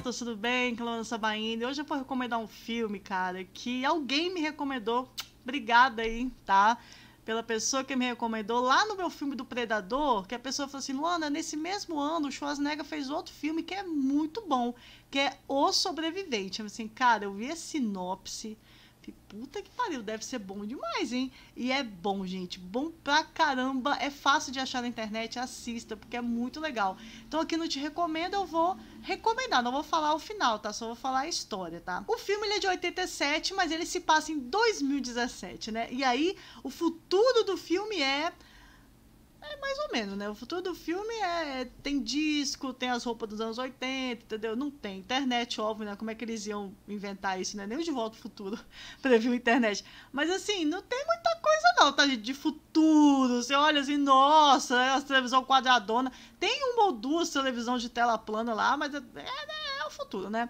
pessoal, tudo bem? Clona é Sabaine. Hoje eu vou recomendar um filme, cara, que alguém me recomendou. Obrigada aí, tá? Pela pessoa que me recomendou lá no meu filme do Predador, que a pessoa falou assim: Luana, nesse mesmo ano o Schwarzenegger fez outro filme que é muito bom, que é O Sobrevivente. Eu assim, cara, eu vi a sinopse. Que puta que pariu, deve ser bom demais, hein? E é bom, gente. Bom pra caramba. É fácil de achar na internet. Assista, porque é muito legal. Então aqui no Te Recomendo eu vou recomendar. Não vou falar o final, tá? Só vou falar a história, tá? O filme ele é de 87, mas ele se passa em 2017, né? E aí o futuro do filme é menos, né? O futuro do filme é, é. Tem disco, tem as roupas dos anos 80, entendeu? Não tem internet, óbvio, né? Como é que eles iam inventar isso, né? Nem o De Volta ao Futuro previu internet. Mas assim, não tem muita coisa, não, tá, gente? De futuro. Você olha assim, nossa, é a televisão quadradona. Tem uma ou duas televisões de tela plana lá, mas é, é, é o futuro, né?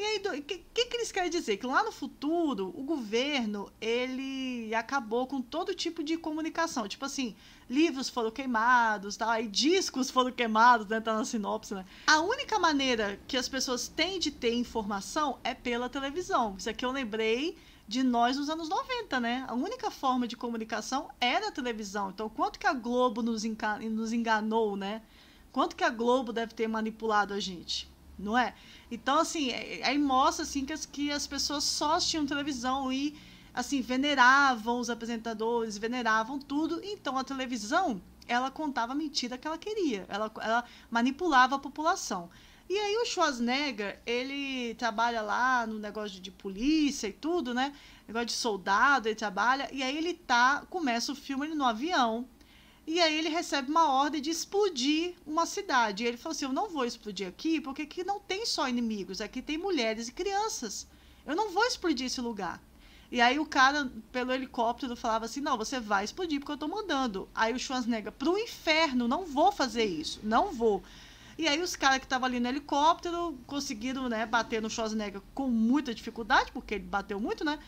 E aí, o que, que, eles querem dizer? Que lá no futuro, o governo, ele acabou com todo tipo de comunicação. Tipo assim, livros foram queimados, tá? E discos foram queimados, né? Tá na sinopse, né? A única maneira que as pessoas têm de ter informação é pela televisão. Isso aqui eu lembrei de nós nos anos 90, né? A única forma de comunicação era a televisão. Então, quanto que a Globo nos, enganou, né? Quanto que a Globo deve ter manipulado a gente? não é? Então, assim, é, é, aí mostra assim, que, as, que as pessoas só tinham televisão e assim veneravam os apresentadores, veneravam tudo. Então, a televisão ela contava a mentira que ela queria, ela, ela manipulava a população. E aí o Schwarzenegger, ele trabalha lá no negócio de, de polícia e tudo, né? Negócio de soldado, ele trabalha. E aí ele tá, começa o filme ele no avião, e aí ele recebe uma ordem de explodir uma cidade. E ele falou assim: Eu não vou explodir aqui, porque aqui não tem só inimigos, aqui tem mulheres e crianças. Eu não vou explodir esse lugar. E aí o cara, pelo helicóptero, falava assim: Não, você vai explodir porque eu tô mandando. Aí o Schwarzenegger, pro inferno, não vou fazer isso, não vou. E aí os caras que estavam ali no helicóptero conseguiram, né, bater no Schwarzenegger com muita dificuldade, porque ele bateu muito, né?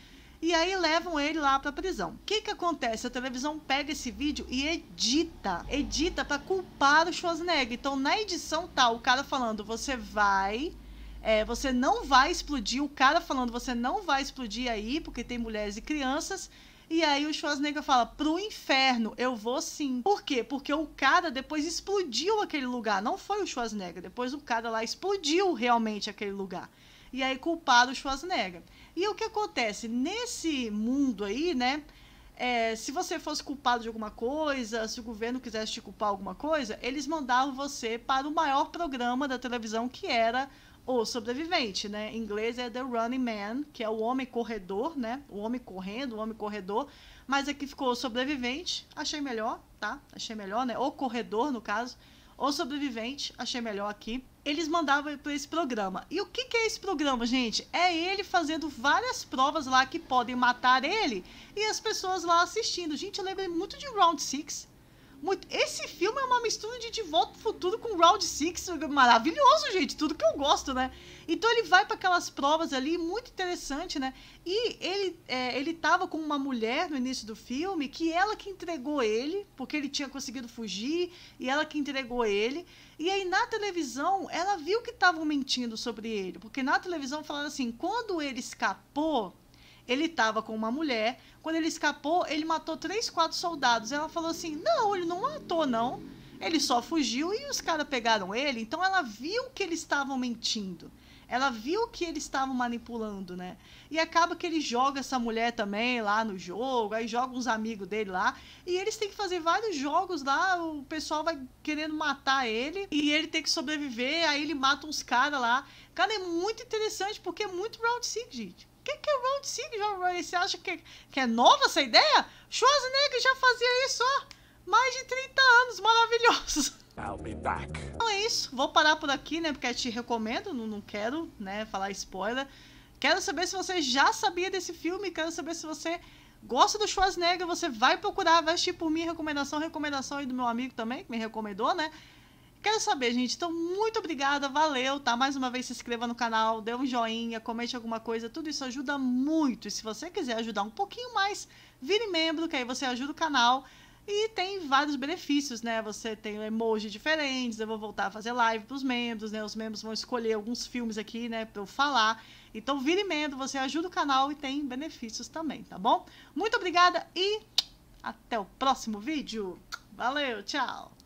E aí levam ele lá para prisão. O que que acontece? A televisão pega esse vídeo e edita. Edita para culpar o Schwarzenegger. Então na edição tá o cara falando: "Você vai é, você não vai explodir, o cara falando você não vai explodir aí, porque tem mulheres e crianças. E aí o Schwarzenegger fala, pro inferno, eu vou sim. Por quê? Porque o cara depois explodiu aquele lugar. Não foi o Schwarzenegger, depois o cara lá explodiu realmente aquele lugar e aí culparam o Schwarzenegger. E o que acontece? Nesse mundo aí, né? É, se você fosse culpado de alguma coisa, se o governo quisesse te culpar alguma coisa, eles mandavam você para o maior programa da televisão que era o sobrevivente, né? Em inglês é The Running Man, que é o homem corredor, né? O homem correndo, o homem corredor. Mas aqui ficou sobrevivente, achei melhor, tá? Achei melhor, né? O corredor, no caso ou sobrevivente, achei melhor aqui. Eles mandavam para esse programa. E o que, que é esse programa, gente? É ele fazendo várias provas lá que podem matar ele e as pessoas lá assistindo. Gente, eu lembrei muito de Round 6 muito... Esse filme é uma mistura de De Volta ao Futuro com Round 6, maravilhoso, gente, tudo que eu gosto, né? Então ele vai para aquelas provas ali, muito interessante, né? E ele, é, ele tava com uma mulher no início do filme, que ela que entregou ele, porque ele tinha conseguido fugir, e ela que entregou ele. E aí na televisão, ela viu que estavam mentindo sobre ele, porque na televisão falaram assim, quando ele escapou ele estava com uma mulher. Quando ele escapou, ele matou três, quatro soldados. Ela falou assim: não, ele não matou, não. Ele só fugiu e os caras pegaram ele. Então ela viu que eles estavam mentindo. Ela viu que eles estavam manipulando, né? E acaba que ele joga essa mulher também lá no jogo, aí joga uns amigos dele lá. E eles têm que fazer vários jogos lá, o pessoal vai querendo matar ele. E ele tem que sobreviver, aí ele mata uns caras lá. Cara, é muito interessante porque é muito Round Six, gente que, que é Round 6, John Rory? Você acha que, que é nova essa ideia? Schwarzenegger já fazia isso há mais de 30 anos, maravilhoso. I'll be back. Então é isso, vou parar por aqui, né? Porque eu te recomendo, não, não quero né, falar spoiler. Quero saber se você já sabia desse filme, quero saber se você gosta do Schwarzenegger, você vai procurar, vai assistir por mim, recomendação, recomendação aí do meu amigo também, que me recomendou, né? Quero saber, gente. Então, muito obrigada, valeu, tá? Mais uma vez, se inscreva no canal, dê um joinha, comente alguma coisa, tudo isso ajuda muito. E se você quiser ajudar um pouquinho mais, vire membro, que aí você ajuda o canal. E tem vários benefícios, né? Você tem emoji diferentes, eu vou voltar a fazer live para os membros, né? Os membros vão escolher alguns filmes aqui, né, para eu falar. Então vire membro, você ajuda o canal e tem benefícios também, tá bom? Muito obrigada e até o próximo vídeo. Valeu, tchau.